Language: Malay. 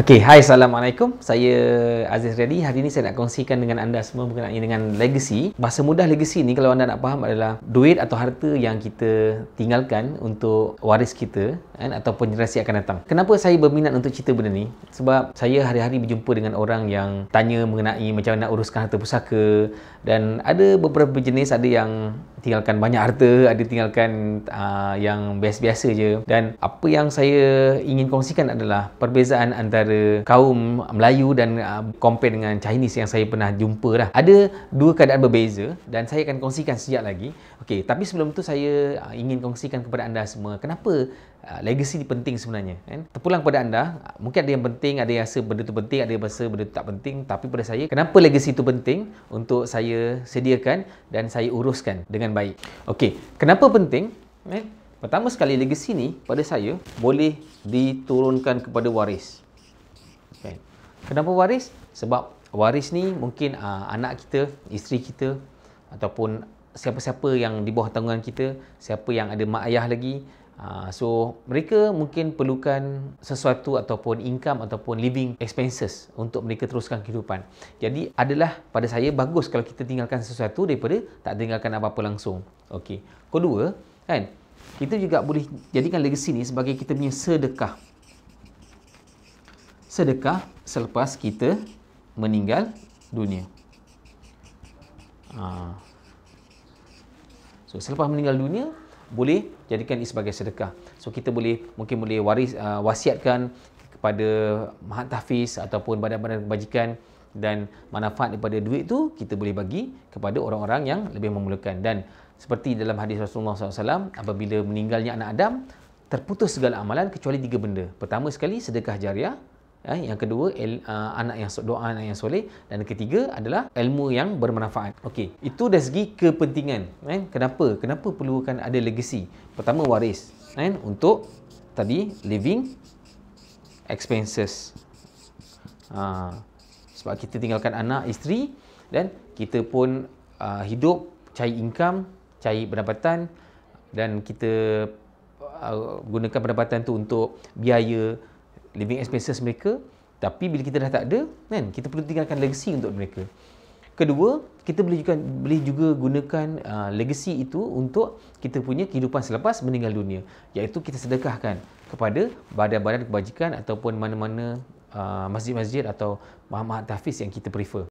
Okey, hai assalamualaikum. Saya Aziz Reddy. Hari ini saya nak kongsikan dengan anda semua berkenaan dengan legacy. Bahasa mudah legacy ni kalau anda nak faham adalah duit atau harta yang kita tinggalkan untuk waris kita kan ataupun generasi akan datang. Kenapa saya berminat untuk cerita benda ni? Sebab saya hari-hari berjumpa dengan orang yang tanya mengenai macam nak uruskan harta pusaka dan ada beberapa jenis ada yang tinggalkan banyak harta, ada tinggalkan uh, yang biasa-biasa je. Dan apa yang saya ingin kongsikan adalah perbezaan antara antara kaum Melayu dan uh, compare dengan Chinese yang saya pernah jumpa lah. Ada dua keadaan berbeza dan saya akan kongsikan sejak lagi. Okey, tapi sebelum tu saya uh, ingin kongsikan kepada anda semua kenapa uh, legacy ni penting sebenarnya. Kan? Terpulang pada anda, uh, mungkin ada yang penting, ada yang rasa benda tu penting, ada yang rasa benda tu tak penting. Tapi pada saya, kenapa legacy tu penting untuk saya sediakan dan saya uruskan dengan baik. Okey, kenapa penting? Eh? Pertama sekali legacy ni pada saya boleh diturunkan kepada waris kan kenapa waris sebab waris ni mungkin uh, anak kita isteri kita ataupun siapa-siapa yang di bawah tanggungan kita siapa yang ada mak ayah lagi ah, So, mereka mungkin perlukan sesuatu ataupun income ataupun living expenses untuk mereka teruskan kehidupan. Jadi, adalah pada saya bagus kalau kita tinggalkan sesuatu daripada tak tinggalkan apa-apa langsung. Okey. Kedua, kan, kita juga boleh jadikan legacy ni sebagai kita punya sedekah sedekah selepas kita meninggal dunia. Ha. So selepas meninggal dunia boleh jadikan ini sebagai sedekah. So kita boleh mungkin boleh waris uh, wasiatkan kepada mahat tahfiz ataupun badan-badan kebajikan dan manfaat daripada duit tu kita boleh bagi kepada orang-orang yang lebih memerlukan dan seperti dalam hadis Rasulullah SAW apabila meninggalnya anak Adam terputus segala amalan kecuali tiga benda pertama sekali sedekah jariah Ya, yang kedua el, uh, anak yang doa anak yang soleh dan ketiga adalah ilmu yang bermanfaat. Okey, itu dari segi kepentingan. Eh? Kenapa? Kenapa perlukan ada legacy? Pertama waris, eh? untuk tadi living expenses. Uh, sebab kita tinggalkan anak isteri dan kita pun uh, hidup cari income, cari pendapatan dan kita uh, gunakan pendapatan tu untuk biaya living expenses mereka tapi bila kita dah tak ada kan kita perlu tinggalkan legacy untuk mereka kedua kita boleh juga boleh juga gunakan uh, legacy itu untuk kita punya kehidupan selepas meninggal dunia iaitu kita sedekahkan kepada badan-badan kebajikan ataupun mana-mana uh, masjid-masjid atau mahat tahfiz yang kita prefer